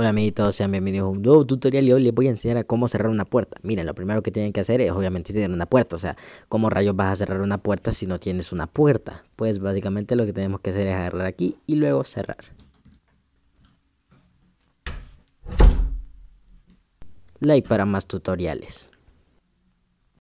Hola amiguitos, sean bienvenidos a un nuevo tutorial y hoy les voy a enseñar a cómo cerrar una puerta. Miren, lo primero que tienen que hacer es obviamente tener una puerta, o sea, ¿cómo rayos vas a cerrar una puerta si no tienes una puerta? Pues básicamente lo que tenemos que hacer es agarrar aquí y luego cerrar. Like para más tutoriales.